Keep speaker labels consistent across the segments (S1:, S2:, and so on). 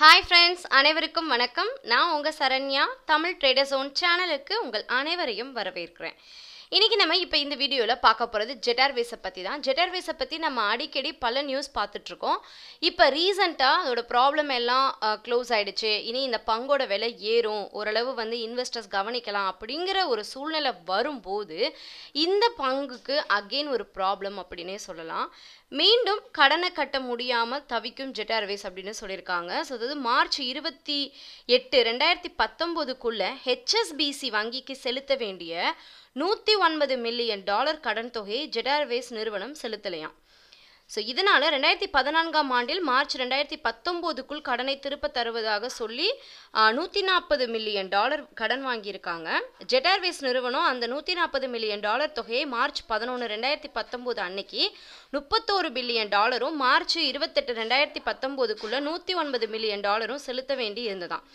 S1: hi friends அனைவருக்கும் வணக்கம் நான் உங்கள் சரண்யா தமிழ் ட்ரேடர்ஸ் ஓன் சேனலுக்கு உங்கள் அனைவரையும் வரவேற்கிறேன் இன்னைக்கு நம்ம இப்போ இந்த வீடியோவில் பார்க்க போகிறது ஜெட்டார்வேஸை பற்றி தான் ஜெட்டார்வேஸை பற்றி நம்ம அடிக்கடி பல நியூஸ் பார்த்துட்ருக்கோம் இப்போ ரீசண்டாக அதோட ப்ராப்ளம் எல்லாம் க்ளோஸ் ஆகிடுச்சு இனி இந்த பங்கோட விலை ஏறும் ஓரளவு வந்து இன்வெஸ்டர்ஸ் கவனிக்கலாம் அப்படிங்கிற ஒரு சூழ்நிலை வரும்போது இந்த பங்குக்கு அகெயின் ஒரு ப்ராப்ளம் அப்படின்னே சொல்லலாம் மீண்டும் கடனை கட்ட முடியாமல் தவிக்கும் ஜெட்டார்வேஸ் அப்படின்னு சொல்லியிருக்காங்க ஸோ அதாவது மார்ச் இருபத்தி எட்டு ரெண்டாயிரத்தி பத்தொம்போதுக்குள்ளே ஹெச்எஸ்பிசி வங்கிக்கு செலுத்த வேண்டிய நூற்றி ஒன்பது மில்லியன் டாலர் கடன் தொகையை ஜெட் ஏர்வேஸ் நிறுவனம் செலுத்தலையாம் ஸோ இதனால் ரெண்டாயிரத்தி பதினான்காம் ஆண்டில் மார்ச் ரெண்டாயிரத்தி பத்தொம்போதுக்குள் கடனை திருப்ப தருவதாக சொல்லி நூற்றி நாற்பது மில்லியன் டாலர் கடன் வாங்கியிருக்காங்க ஜெட் ஏர்வேஸ் நிறுவனம் அந்த நூற்றி நாற்பது மில்லியன் டாலர் தொகையை மார்ச் பதினொன்று ரெண்டாயிரத்தி பத்தொம்போது அன்னைக்கு முப்பத்தோரு பில்லியன் டாலரும் மார்ச் இருபத்தெட்டு ரெண்டாயிரத்தி பத்தொம்போதுக்குள்ளே நூற்றி ஒன்பது மில்லியன் டாலரும் செலுத்த வேண்டி இருந்ததான்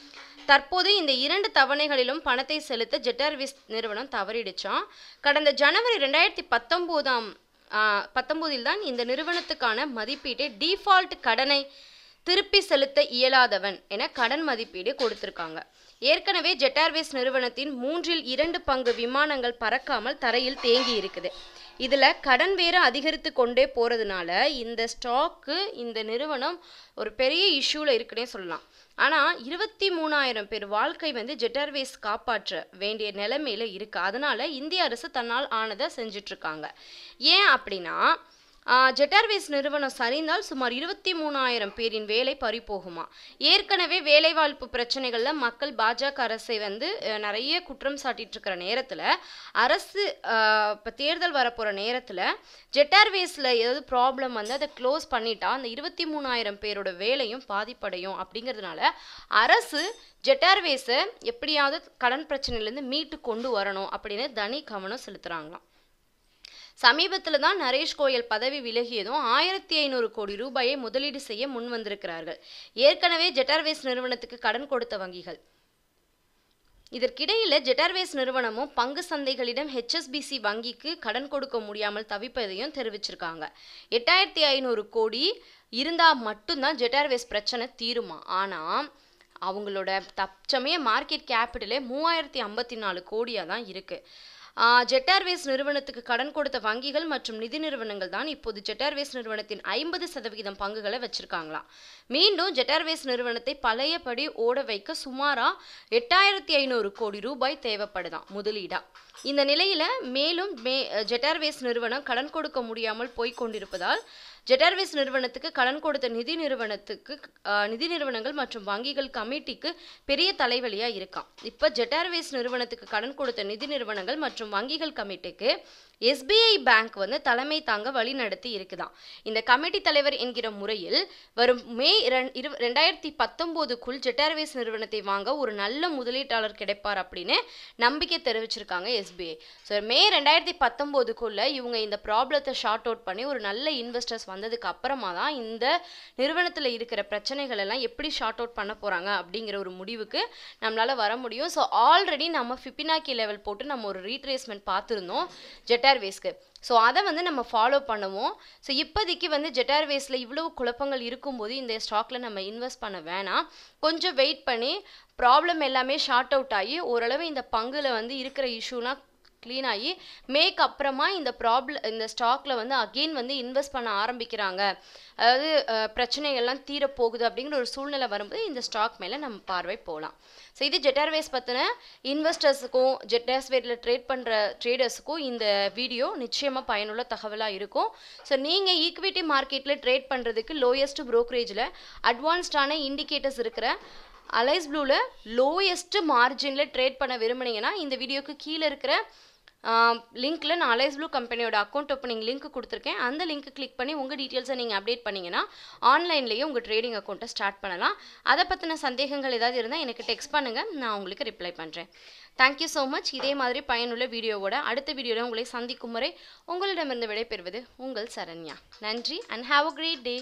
S1: தற்போது இந்த இரண்டு தவணைகளிலும் பணத்தை செலுத்த ஜெட் ஏர்வேஸ் நிறுவனம் தவறிடுச்சான் கடந்த ஜனவரி ரெண்டாயிரத்தி பத்தொம்போதாம் பத்தொம்போதில் தான் இந்த நிறுவனத்துக்கான மதிப்பீட்டை டிஃபால்ட் கடனை திருப்பி செலுத்த இயலாதவன் என கடன் மதிப்பீடு கொடுத்திருக்காங்க ஏற்கனவே ஜெட் ஏர்வேஸ் நிறுவனத்தின் மூன்றில் இரண்டு பங்கு விமானங்கள் பறக்காமல் தரையில் தேங்கி இருக்குது இதில் கடன் வேறு அதிகரித்து கொண்டே போகிறதுனால இந்த ஸ்டாக்கு இந்த நிறுவனம் ஒரு பெரிய இஷ்யூவில் இருக்குன்னே சொல்லலாம் ஆனால் இருபத்தி மூணாயிரம் பேர் வாழ்க்கை வந்து ஜெட்டர்வேஸ் காப்பாற்ற வேண்டிய நிலைமையில் இருக்குது அதனால் இந்திய அரசு தன்னால் ஆனதை செஞ்சிட்ருக்காங்க ஏன் அப்படின்னா ஜெட்டார்வேஸ் நிறுவனம் சரிந்தால் சுமார் இருபத்தி மூணாயிரம் பேரின் வேலை பறிபோகுமா ஏற்கனவே வேலைவாய்ப்பு பிரச்சனைகளில் மக்கள் பாஜக அரசை வந்து நிறைய குற்றம் சாட்டிட்டு இருக்கிற நேரத்தில் அரசு இப்போ தேர்தல் வரப்போகிற நேரத்தில் ஜெட்டார்வேஸில் ஏதாவது ப்ராப்ளம் வந்து அதை க்ளோஸ் பண்ணிட்டா அந்த இருபத்தி மூணாயிரம் பேரோட வேலையும் பாதிப்படையும் அப்படிங்கிறதுனால அரசு ஜெட்டார்வேஸை எப்படியாவது கடன் பிரச்சனையிலேருந்து மீட்டு கொண்டு வரணும் அப்படின்னு தனி கவனம் செலுத்துகிறாங்களாம் சமீபத்தில் தான் நரேஷ் கோயல் பதவி விலகியதும் ஆயிரத்தி ஐநூறு கோடி ரூபாயை முதலீடு செய்ய முன் வந்திருக்கிறார்கள் ஏற்கனவே ஜெட்டார்வேஸ் நிறுவனத்துக்கு கடன் கொடுத்த வங்கிகள் இதற்கிடையில் ஜெட்டார்வேஸ் நிறுவனமும் பங்கு சந்தைகளிடம் ஹெச்எஸ்பிசி வங்கிக்கு கடன் கொடுக்க முடியாமல் தவிப்பதையும் தெரிவிச்சிருக்காங்க எட்டாயிரத்தி ஐநூறு கோடி இருந்தால் மட்டும்தான் ஜெட்டார்வேஸ் பிரச்சனை தீருமா ஆனால் அவங்களோட தச்சமே மார்க்கெட் கேபிட்டலே மூவாயிரத்தி ஐம்பத்தி நாலு கோடியாக தான் இருக்குது ஜெட்டார்வேஸ் நிறுவனத்துக்கு கடன் கொடுத்த வங்கிகள் மற்றும் நிதி நிறுவனங்கள் தான் இப்போது ஜெட்டார்வேஸ் நிறுவனத்தின் ஐம்பது சதவிகிதம் பங்குகளை வச்சிருக்காங்களாம் மீண்டும் ஜெட்டார்வேஸ் ஏர்வேஸ் நிறுவனத்தை பழையபடி ஓட வைக்க சுமாராக எட்டாயிரத்தி ஐநூறு கோடி ரூபாய் தேவைப்படுதாம் முதலீடா இந்த நிலையில் மேலும் மே ஜெட்டார்வேஸ் நிறுவனம் கடன் கொடுக்க முடியாமல் போய்க் கொண்டிருப்பதால் ஜெட்டார்வேஸ் நிறுவனத்துக்கு கடன் கொடுத்த நிதி நிறுவனத்துக்கு நிதி நிறுவனங்கள் மற்றும் வங்கிகள் கமிட்டிக்கு பெரிய தலைவலியாக இருக்கான் இப்போ ஜெட்டார்வேஸ் நிறுவனத்துக்கு கடன் கொடுத்த நிதி நிறுவனங்கள் மற்றும் வங்கிகள் கமிட்டிக்கு எஸ்பிஐ பேங்க் வந்து தலைமை தாங்க வழி நடத்தி இருக்குதான் இந்த கமிட்டி தலைவர் என்கிற முறையில் வரும் மே ரெண்டாயிரத்தி பத்தொன்பதுக்குள் ஜெட்டர்வேஸ் நிறுவனத்தை வாங்க ஒரு நல்ல முதலீட்டாளர் கிடைப்பார் அப்படின்னு நம்பிக்கை தெரிவிச்சிருக்காங்க எஸ்பிஐ ஸோ மே ரெண்டாயிரத்தி பத்தொன்பதுக்குள்ள இவங்க இந்த ப்ராப்ளத்தை ஷார்ட் அவுட் பண்ணி ஒரு நல்ல இன்வெஸ்டர்ஸ் வந்ததுக்கு அப்புறமா தான் இந்த நிறுவனத்தில் இருக்கிற பிரச்சனைகள் எல்லாம் எப்படி ஷார்ட் அவுட் பண்ண போகிறாங்க அப்படிங்கிற ஒரு முடிவுக்கு நம்மளால் வர முடியும் ஸோ ஆல்ரெடி நம்ம ஃபிப்பினாக்கி லெவல் போட்டு நம்ம ஒரு ரீட்ரேஸ்மெண்ட் பார்த்துருந்தோம் ஜெட் ஸோ அதை வந்து நம்ம ஃபாலோ பண்ணுவோம் ஸோ இப்போதைக்கு வந்து ஜெட் ஏர்வேஸில் இவ்வளவு குழப்பங்கள் இருக்கும்போது இந்த ஸ்டாக்கில் நம்ம இன்வெஸ்ட் பண்ண வேணாம் கொஞ்சம் வெயிட் பண்ணி ப்ராப்ளம் எல்லாமே ஷார்ட் அவுட் ஆகி ஓரளவு இந்த பங்கில் வந்து இருக்கிற இஷ்யூலாம் க்ளீன் ஆகி மேக் அப்புறமா இந்த ப்ராப்ளம் இந்த ஸ்டாக்கில் வந்து அகெயின் வந்து இன்வெஸ்ட் பண்ண ஆரம்பிக்கிறாங்க அதாவது பிரச்சனைகள்லாம் தீரப்போகுது அப்படிங்கிற ஒரு சூழ்நிலை வரும்போது இந்த ஸ்டாக் மேலே நம்ம பார்வை போகலாம் ஸோ இது ஜெட்டார்வேஸ் பற்றின இன்வெஸ்டர்ஸுக்கும் ஜெட்டார்ஸ்வேரில் ட்ரேட் பண்ணுற ட்ரேடர்ஸுக்கும் இந்த வீடியோ நிச்சயமாக பயனுள்ள தகவலாக இருக்கும் ஸோ நீங்கள் ஈக்விட்டி மார்க்கெட்டில் ட்ரேட் பண்ணுறதுக்கு லோயஸ்ட் ப்ரோக்கரேஜில் அட்வான்ஸ்டான இண்டிகேட்டர்ஸ் இருக்கிற அலைஸ் ப்ளூவில் லோயஸ்ட் மார்ஜினில் ட்ரேட் பண்ண விரும்புனீங்கன்னா இந்த வீடியோக்கு கீழே இருக்கிற லிங்க்கில் நான் அலைஸ் ப்ளூ கம்பெனியோட அக்கௌண்ட் ஓப்பனிங் லிங்க் கொடுத்துருக்கேன் அந்த லிங்க் கிளிக் பண்ணி உங்கள் டீட்டெயில்ஸை நீங்கள் அப்டேட் பண்ணிங்கன்னா ஆன்லைன்லேயே உங்கள் ட்ரேடிங் அக்கௌண்ட்டை ஸ்டார்ட் பண்ணலாம் அதை பற்றின சந்தேகங்கள் ஏதாவது இருந்தால் எனக்கு டெக்ஸ்ட் பண்ணுங்கள் நான் உங்களுக்கு ரிப்ளை பண்ணுறேன் தேங்க்யூ ஸோ மச் இதே மாதிரி பயனுள்ள வீடியோவோட அடுத்த வீடியோவில் உங்களை சந்திக்கும் முறை உங்களிடமிருந்து விடைபெறுவது உங்கள் சரண்யா நன்றி and have a great day